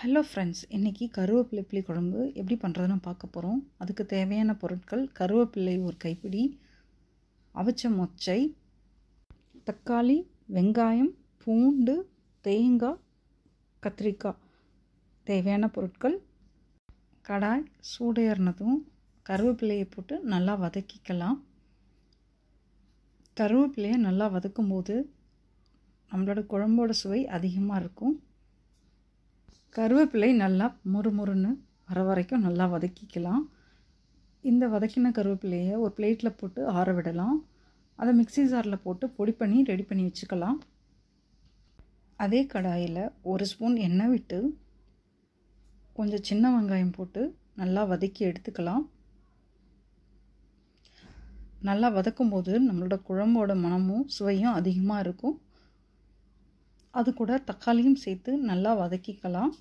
hello friends இன்றைக்கி கருவேப்பிலை புளி குழம்பு எப்படி பண்ணுறதுன்னு பார்க்க போகிறோம் அதுக்கு தேவையான பொருட்கள் கருவேப்பிலை ஒரு கைப்பிடி அவிச்ச மொச்சை தக்காளி வெங்காயம் பூண்டு தேங்காய் கத்திரிக்காய் தேவையான பொருட்கள் கடாய் சூடேறினதும் கருவேப்பிலையை போட்டு நல்லா வதக்கிக்கலாம் கருவேப்பிலையை நல்லா வதக்கும்போது நம்மளோட குழம்போட சுவை அதிகமாக இருக்கும் கருவேப்பிலை நல்லா முறுமுறுன்னு வர வரைக்கும் நல்லா வதக்கிக்கலாம் இந்த வதக்கின கருவேப்பிலையை ஒரு பிளேட்டில் போட்டு ஆற விடலாம் அதை மிக்சி ஜாரில் போட்டு பொடி பண்ணி ரெடி பண்ணி வச்சுக்கலாம் அதே கடாயில் ஒரு ஸ்பூன் எண்ணெய் விட்டு கொஞ்சம் சின்ன வெங்காயம் போட்டு நல்லா வதக்கி எடுத்துக்கலாம் நல்லா வதக்கும்போது நம்மளோட குழம்போட மனமும் சுவையும் அதிகமாக இருக்கும் அது கூட தக்காளியும் சேர்த்து நல்லா வதக்கிக்கலாம்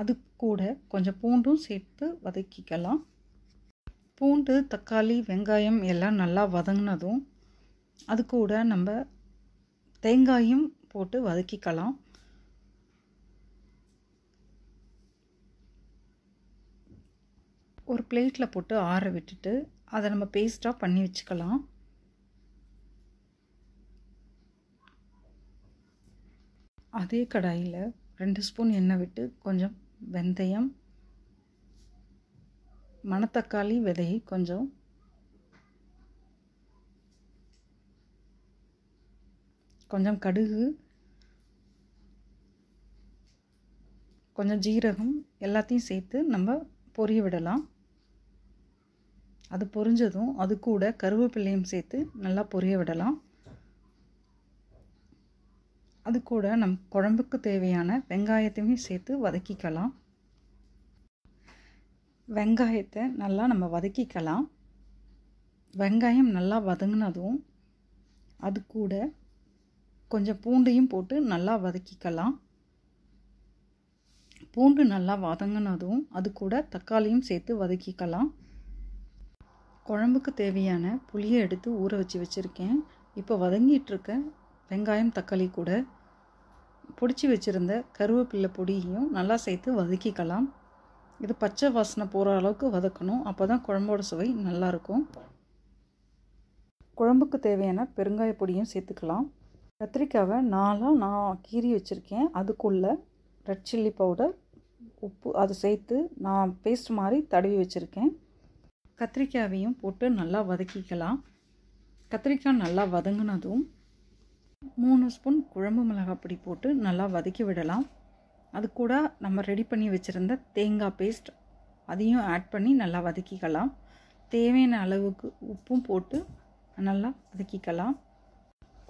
அது கூட கொஞ்சம் பூண்டும் சேர்த்து வதக்கிக்கலாம் பூண்டு தக்காளி வெங்காயம் எல்லாம் நல்லா வதங்கினதும் அது கூட நம்ம தேங்காயும் போட்டு வதக்கிக்கலாம் ஒரு பிளேட்டில் போட்டு ஆற விட்டுட்டு அதை நம்ம பேஸ்ட்டாக பண்ணி வச்சுக்கலாம் அதே கடாயில் ரெண்டு ஸ்பூன் எண்ணெய் விட்டு கொஞ்சம் வெந்தயம் மணத்தக்காளி விதையை கொஞ்சம் கொஞ்சம் கடுகு கொஞ்சம் ஜீரகம் எல்லாத்தையும் சேர்த்து நம்ம பொரிய விடலாம் அது பொரிஞ்சதும் அது கூட கருவேப்பிள்ளையும் சேர்த்து நல்லா பொரிய விடலாம் அது கூட நம் குழம்புக்கு தேவையான வெங்காயத்தையுமே சேர்த்து வதக்கிக்கலாம் வெங்காயத்தை நல்லா நம்ம வதக்கிக்கலாம் வெங்காயம் நல்லா வதங்கினதும் அது கூட கொஞ்சம் பூண்டையும் போட்டு நல்லா வதக்கிக்கலாம் பூண்டு நல்லா வதங்கினதும் அது கூட தக்காளியும் சேர்த்து வதக்கிக்கலாம் குழம்புக்கு தேவையான புளியை எடுத்து ஊற வச்சு வச்சுருக்கேன் இப்போ வதங்கிட்டுருக்க வெங்காயம் தக்காளி கூட பிடிச்சி வச்சுருந்த கருவேப்பிள்ளை பொடியையும் நல்லா சேர்த்து வதக்கிக்கலாம் இது பச்சை வாசனை போகிற அளவுக்கு வதக்கணும் அப்போ தான் குழம்போட சுவை நல்லாயிருக்கும் குழம்புக்கு தேவையான பெருங்காய பொடியும் சேர்த்துக்கலாம் கத்திரிக்காவை நாலாக நான் கீறி வச்சுருக்கேன் அதுக்குள்ளே ரெட் சில்லி பவுடர் உப்பு அது சேர்த்து நான் பேஸ்ட் மாதிரி தடவி வச்சுருக்கேன் கத்திரிக்காயையும் போட்டு நல்லா வதக்கிக்கலாம் கத்திரிக்காய் நல்லா வதங்கினதும் மூணு ஸ்பூன் குழம்பு மிளகாப்பொடி போட்டு நல்லா வதக்கி விடலாம் அது கூட நம்ம ரெடி பண்ணி வச்சுருந்த தேங்காய் பேஸ்ட் அதையும் ஆட் பண்ணி நல்லா வதக்கிக்கலாம் தேவையான அளவுக்கு உப்பும் போட்டு நல்லா வதக்கிக்கலாம்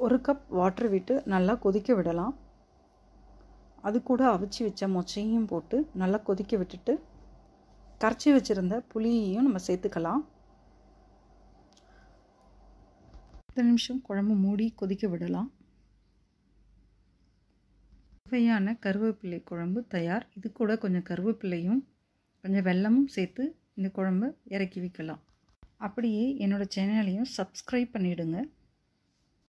ஒரு கப் வாட்டர் விட்டு நல்லா கொதிக்க விடலாம் அது கூட அவிச்சு வச்ச மொச்சையும் போட்டு நல்லா கொதிக்க விட்டுட்டு கரைச்சி வச்சுருந்த புளியையும் நம்ம சேர்த்துக்கலாம் பத்து நிமிஷம் குழம்பு மூடி கொதிக்க விடலாம் தேவையான கருவேப்பிள்ளை குழம்பு தயார் இது கூட கொஞ்சம் கருவேப்பிள்ளையும் கொஞ்சம் வெல்லமும் சேர்த்து இந்த குழம்பு இறக்கி வைக்கலாம் அப்படியே என்னோடய சேனலையும் சப்ஸ்கிரைப் பண்ணிவிடுங்க